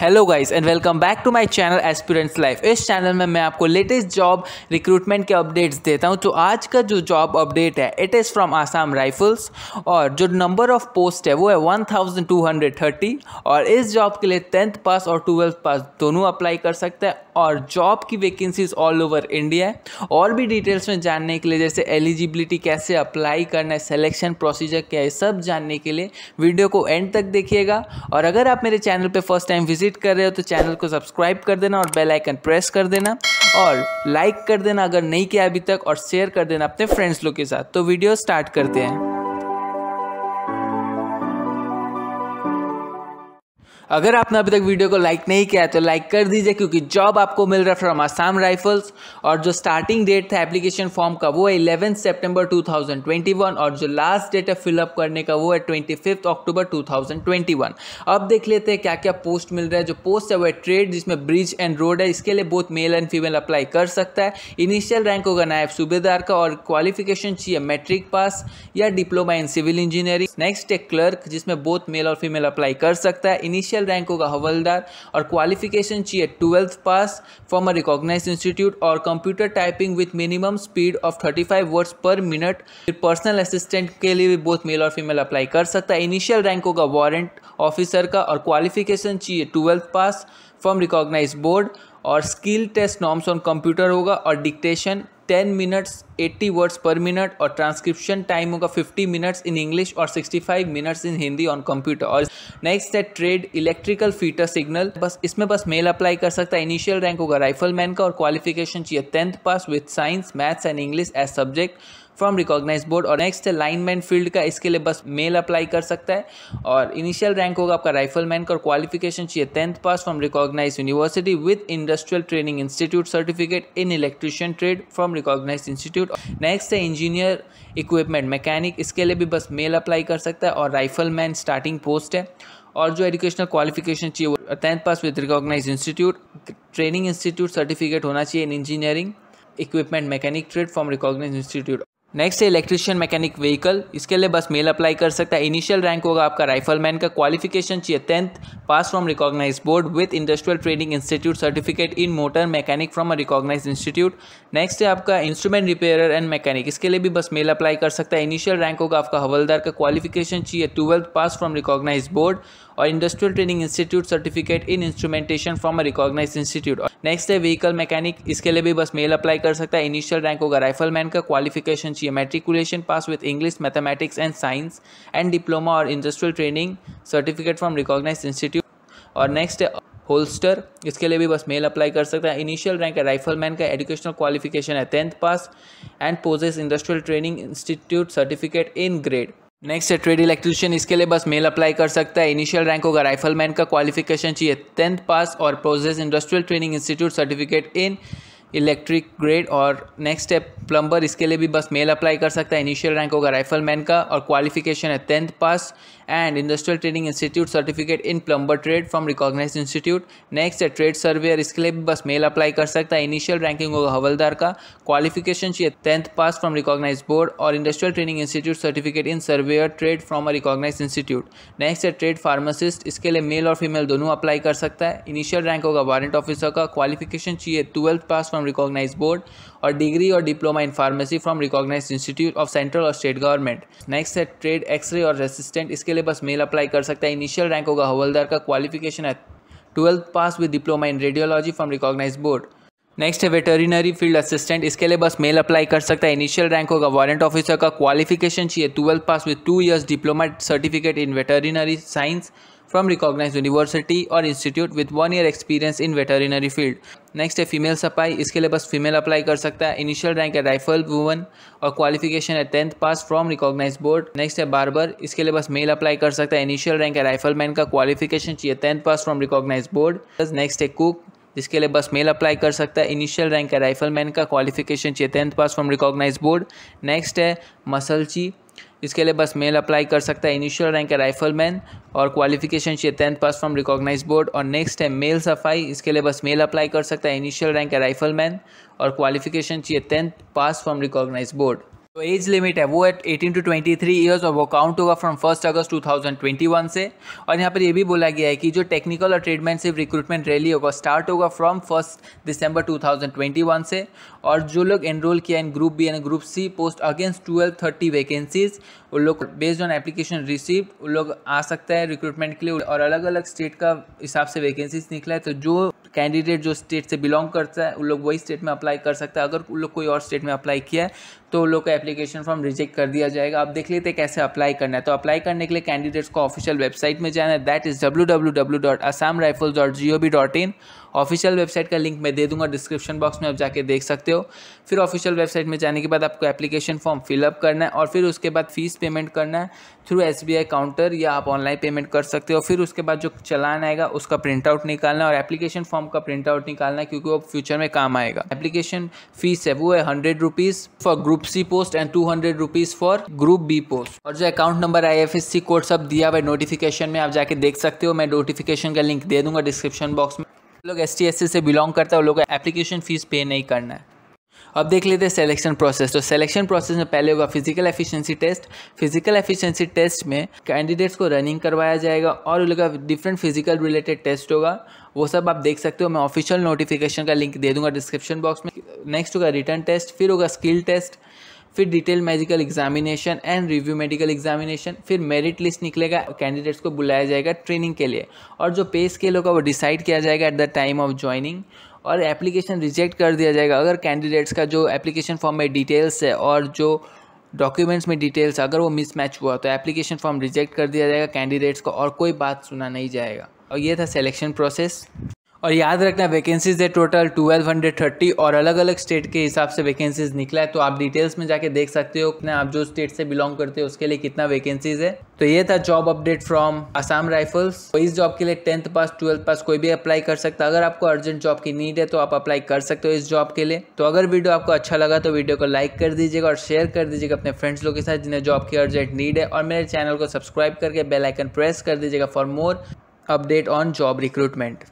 hello guys and welcome back to my channel aspirants life इस चैनल में मैं आपको लेटेस्ट जॉब रिक्रूटमेंट के अपडेट्स देता हूं तो आज का जो जॉब अपडेट है it is from Assam Rifles और जो नंबर ऑफ पोस्ट है वो है 1230 और इस जॉब के लिए टेंथ पास और ट्वेल्थ पास दोनों अप्लाई कर सकते हैं और जॉब की वैकेंसीज ऑल ओवर इंडिया है और भी डिटेल्स में जानने के लिए जैसे एलिजिबिलिटी कैसे अप्लाई करना है सिलेक्शन प्रोसीजर क्या है सब जानने के लिए वीडियो को एंड तक देखिएगा और अगर आप मेरे चैनल पर फर्स्ट टाइम विजिट कर रहे हो तो चैनल को सब्सक्राइब कर देना और बेल आइकन प्रेस कर देना और लाइक कर देना अगर नहीं किया अभी तक और शेयर कर देना अपने फ्रेंड्स लोग के साथ तो वीडियो स्टार्ट करते हैं अगर आपने अभी तक वीडियो को लाइक नहीं किया है तो लाइक कर दीजिए क्योंकि जॉब आपको मिल रहा है फ्रॉम आसाम राइफल्स और जो स्टार्टिंग डेट था एप्लीकेशन फॉर्म का वो है इलेवन सेप्टेम्बर टू और जो लास्ट डेट है फिलअप करने का वो है ट्वेंटी अक्टूबर टू अब देख लेते हैं क्या क्या पोस्ट मिल रहा है जो पोस्ट है वो ट्रेड जिसमें ब्रिज एंड रोड है इसके लिए both male and female apply कर सकता है इनिशियल रैंक होगा नायब सूबेदार का और क्वालिफिकेशन चाहिए मैट्रिक पास या diploma in civil engineering next है क्लर्क जिसमें बोथ मेल और फीमेल अप्लाई कर सकता है इनिशियल ऑफिशियल रैंक होगा हवलदार और क्वालिफिकेशन चाहिए twelfth pass from a recognise institute और computer typing with minimum speed of thirty five words per minute फिर पर्सनल असिस्टेंट के लिए भी बोथ मेल और फीमेल अप्लाई कर सकता है इनिशियल रैंक होगा वारंट ऑफिसर का और क्वालिफिकेशन चाहिए twelfth pass from recognise board और skill test norms on computer होगा और dictation ten minutes eighty words per minute और ट्रांसक्रिप्शन टाइम होगा फिफ्टी मिनट्स इन इंग्लिश और sixty five minutes in Hindi on computer और नेक्स्ट है trade electrical fitter signal बस इसमें बस मेल अप्लाई कर सकता है इनिशियल रैंक होगा राइफल मैन का और क्वालिफिकेशन चाहिए tenth pass with science maths and English as subject from recognise board और नेक्स्ट है लाइनमैन फील्ड का इसके लिए बस मेल अप्लाई कर सकता है और इनिशियल रैंक होगा आपका राइफल मैन का क्वालिफिकेशन चाहिए tenth pass from recognise university with industrial training institute certificate in electrician trade from recognise institute next है इंजीनियर इक्विपमेंट मैकेनिक इसके लिए भी बस मेल अप्लाई कर सकता है और राइफल मैन स्टार्टिंग पोस्ट है और जो एजुकेशनल क्वालिफिकेशन चाहिए वो tenth pass with recognise institute training institute certificate होना चाहिए in engineering equipment mechanic trade from recognise institute next है इलेक्ट्रिशियन मैकेनिक व्हीकल इसके लिए बस मेल अप्लाई कर सकता है इनिशियल रैंक होगा आपका राइफल मैन का क्वालिफिकेशन चाहिए tenth pass from recognise board with industrial training institute certificate in motor mechanic from a recognise institute next है आपका इंस्ट्रूमेंट रिपेयर एंड मैकेनिक इसके लिए भी बस मेल अप्लाई कर सकता है इनिशियल रैंक होगा आपका हवलदार का क्वालिफिकेशन चाहिए twelfth pass from recognise board और industrial training institute certificate in instrumentation from a recognise institute next है व्हीकल मैकेनिक इसके लिए भी बस मेल अप्लाई कर सकता है इनिशियल रैंक होगा राइफल मैन का क्वालिफिकेशन चाहिए matriculation pass with English mathematics and science and diploma और industrial training certificate from recognise institute और नेक्स्ट है होल्स्टर इसके लिए भी बस मेल अप्लाई कर सकता है इनिशियल रैंक है राइफल मैन का एजुकेशनल क्वालिफिकेशन है tenth pass and possess industrial training institute certificate in grade next है ट्रेड इलेक्ट्रिशियन इसके लिए बस मेल अप्लाई कर सकता है इनिशियल रैंक होगा राइफलमैन का क्वालिफिकेशन चाहिए टेंथ पास और process industrial training institute certificate in electric grade और नेक्स्ट स्टेप प्लम्बर इसके लिए भी बस मेल अप्लाई कर सकता है इनिशियल रैंक होगा राइफल मैन का और क्वालिफिकेशन है tenth pass and industrial training institute certificate in plumber trade from recognise institute next है ट्रेड सर्वेयर इसके लिए भी बस मेल अप्लाई कर सकता है इनिशियल रैंकिंग होगा हवलदार का क्वालिफिकेशन चाहिए tenth pass from recognise board और industrial training institute certificate in surveyor trade from a recognise institute next है ट्रेड फार्मासिस्ट इसके लिए मेल और फीमेल दोनों अप्लाई कर सकता है इनिशियल रैंक होगा वारंट ऑफिसर का क्वालिफिकेशन चाहिए twelfth pass from recognise board और डिग्री और diploma in pharmacy from recognise institute of central और स्टेट गवर्नमेंट नेक्स्ट है ट्रेड एक्सरे और रेसिस्टेंट इसके लिए बस मेल अप्लाई कर सकता है इनिशियल रैंक होगा हवलदार का क्वालिफिकेशन है twelfth pass with diploma in radiology from recognise board next है वेटरिनरी फील्ड असिस्टेंट इसके लिए बस मेल अप्लाई कर सकता है इनिशियल रैंक होगा वारंट ऑफिसर का क्वालिफिकेशन चाहिए twelfth pass with two years diploma certificate in veterinary science from recognized university और institute with one year experience in veterinary field next है फीमेल सपाई इसके लिए बस फीमेल अप्लाई कर सकता है इनिशियल रैंक है राइफल वुमन और क्वालिफिकेशन है tenth pass from recognise board next है बारबर इसके लिए बस मेल अप्लाई कर सकता है इनिशियल रैंक है राइफल मैन का क्वालिफिकेशन चाहिए tenth pass from recognise board next है कुक इसके लिए बस मेल अप्लाई कर सकता है इनिशियल रैंक है राइफल मैन का क्वालिफिकेशन चाहिए tenth pass from recognise board next है मसलची इसके लिए बस मेल अप्लाई कर सकता है इनिशियल रैंक है राइफलमैन और क्वालिफिकेशन चाहिए tenth pass from recognise board और नेक्स्ट है मेल सफाई इसके लिए बस मेल अप्लाई कर सकता है इनिशियल रैंक है राइफलमैन और क्वालिफिकेशन चाहिए tenth pass from recognise board तो एज लिमिट है वो है 18 टू 23 ईयर्स और वो काउंट होगा फ्रॉम फर्स्ट अगस्त 2021 से और यहाँ पर ये भी बोला गया है कि जो टेक्निकल और ट्रेडमेंट सिर्फ रिक्रूटमेंट रैली होगा स्टार्ट होगा फ्रॉम फर्स्ट दिसंबर 2021 से और जो लोग एनरोल किया in group B and group C post against twelve thirty vacancies उन लोग बेस्ड ऑन एप्लीकेशन रिसीव उन लोग आ सकता है रिक्रूटमेंट के लिए और अलग अलग स्टेट का हिसाब से वैकेंसीज निकला है तो जो कैंडिडेट जो स्टेट से बिलोंग करता है उन लोग वही स्टेट में अप्लाई कर सकता है अगर उन लोग कोई और स्टेट में अप्लाई किया है तो उन लोग का एप्लीकेशन फॉर्म रिजेक्ट कर दिया जाएगा आप देख लेते कैसे अप्लाई करना है तो अप्लाई करने के लिए कैंडिडेट्स को ऑफिशियल वेबसाइट में जाना है that is W W dot Assam rifles dot G O V dot official website का लिंक मैं दे दूंगा डिस्क्रिप्शन बॉक्स में आप जाके देख सकते हो फिर ऑफिशियल वेबसाइट में जाने के बाद आपको एप्लीकेशन फॉर्म फिलअप करना है और फिर उसके बाद फीस पेमेंट करना है through S B I counter या आप ऑनलाइन पेमेंट कर सकते हो फिर उसके बाद जो चलान आएगा उसका प्रिंट आउट निकालना और एप्लीकेशन फॉर्म का प्रिंट आउट निकालना क्योंकि वो फ्यूचर में काम आएगा एप्लीकेशन फीस है वो है hundred rupees for group group C post and two hundred rupees for group B post और जो account number I F S C code सब दिया हुआ नोटिफिकेशन में आप जाके देख सकते हो मैं नोटिफिकेशन का लिंक दे दूंगा डिस्क्रिप्शन बॉक्स में लोग एस टी एस सी से बिलोंग करता है और लोग एप्लीकेशन फीस पे नहीं करना है अब देख लेते हैं सेलेक्शन प्रोसेस तो सेलेक्शन प्रोसेस में पहले होगा physical efficiency test physical efficiency test में कैंडिडेट्स को रनिंग करवाया जाएगा और उनका डिफरेंट फिजिकल रिलेटेड टेस्ट होगा वो सब आप देख सकते हो मैं ऑफिशियल नोटिफिकेशन का लिंक दे दूंगा डिस्क्रिप्शन बॉक्स में नेक्स्ट होगा रिटर्न टेस्ट फिर होगा स्किल टेस्ट फिर detail medical examination and review medical examination फिर मेरिट लिस्ट निकलेगा कैंडिडेट्स को बुलाया जाएगा ट्रेनिंग के लिए और जो पे स्केल होगा वो डिसाइड किया जाएगा at the time of joining और एप्लीकेशन रिजेक्ट कर दिया जाएगा अगर कैंडिडेट्स का जो एप्लीकेशन फॉर्म में डिटेल्स है और जो डॉक्यूमेंट्स में डिटेल्स अगर वो मिसमैच हुआ तो एप्लीकेशन फॉर्म रिजेक्ट कर दिया जाएगा कैंडिडेट्स को और कोई बात सुना नहीं जाएगा और ये था सिलेक्शन प्रोसेस और याद रखना वैकेंसीज़ है टोटल 1230 और अलग अलग स्टेट के हिसाब से वैकेंसीज़ निकला है तो आप डिटेल्स में जाके देख सकते हो अपने आप जो स्टेट से बिलोंग करते हो उसके लिए कितना वैकेंसीज़ है तो ये था job update from Assam rifles तो इस जॉब के लिए टेंथ पास ट्वेल्थ पास कोई भी अप्लाई कर सकता है अगर आपको अर्जेंट जॉब की नीड है तो आप अप्लाई कर सकते हो इस जॉब के लिए तो अगर वीडियो आपको अच्छा लगा तो वीडियो को लाइक कर दीजिएगा और शेयर कर दीजिएगा अपने फ्रेंड्स लोग के साथ जिन्हें जॉब की अर्जेंट नीड है और मेरे चैनल को सब्सक्राइब करके बेलाइकन प्रेस कर दीजिएगा for more update on job recruitment